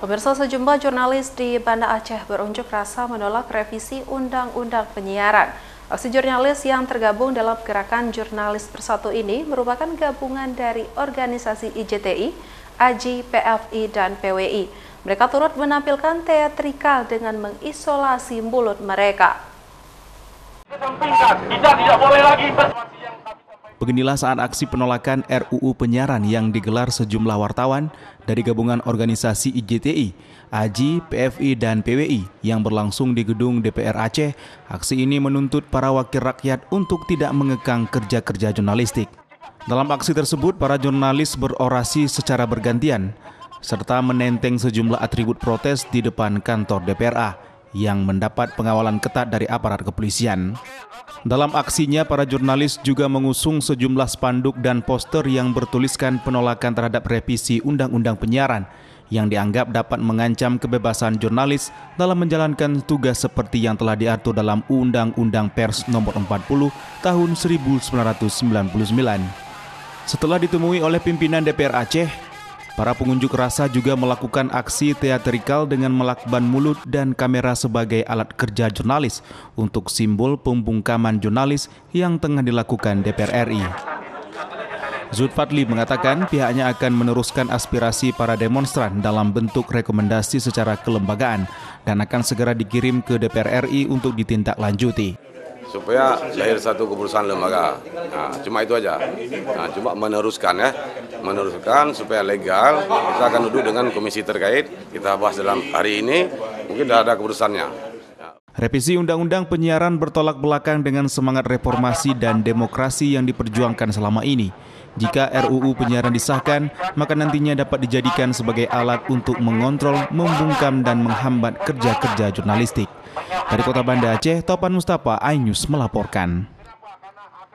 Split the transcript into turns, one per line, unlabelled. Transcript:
Pemirsa sejumlah jurnalis di Banda Aceh berunjuk rasa menolak revisi Undang-Undang Penyiaran. Aksi jurnalis yang tergabung dalam gerakan jurnalis bersatu ini merupakan gabungan dari organisasi IJTI, AJI, PFI, dan PWI. Mereka turut menampilkan teatrikal dengan mengisolasi mulut mereka.
tidak, tidak boleh lagi
Beginilah saat aksi penolakan RUU penyiaran yang digelar sejumlah wartawan dari gabungan organisasi IJTI, AJI, PFI, dan PWI yang berlangsung di gedung DPR Aceh. Aksi ini menuntut para wakil rakyat untuk tidak mengekang kerja-kerja jurnalistik. Dalam aksi tersebut, para jurnalis berorasi secara bergantian, serta menenteng sejumlah atribut protes di depan kantor DPRA yang mendapat pengawalan ketat dari aparat kepolisian. Dalam aksinya, para jurnalis juga mengusung sejumlah spanduk dan poster yang bertuliskan penolakan terhadap revisi Undang-Undang Penyiaran yang dianggap dapat mengancam kebebasan jurnalis dalam menjalankan tugas seperti yang telah diatur dalam Undang-Undang Pers Nomor 40 Tahun 1999. Setelah ditemui oleh pimpinan DPR Aceh, Para pengunjuk rasa juga melakukan aksi teatrikal dengan melakban mulut dan kamera sebagai alat kerja jurnalis untuk simbol pembungkaman jurnalis yang tengah dilakukan DPR RI. Zulfadli mengatakan pihaknya akan meneruskan aspirasi para demonstran dalam bentuk rekomendasi secara kelembagaan dan akan segera dikirim ke DPR RI untuk ditindaklanjuti
supaya lahir satu keputusan lembaga. Nah, cuma itu aja. Nah, cuma meneruskan ya, meneruskan supaya legal. Kita akan duduk dengan komisi terkait. Kita bahas dalam hari ini. Mungkin sudah ada keputusannya.
Revisi Undang-Undang Penyiaran bertolak belakang dengan semangat reformasi dan demokrasi yang diperjuangkan selama ini. Jika RUU penyiaran disahkan, maka nantinya dapat dijadikan sebagai alat untuk mengontrol, membungkam, dan menghambat kerja-kerja jurnalistik. Dari Kota Banda Aceh, Topan Mustafa, iNews melaporkan.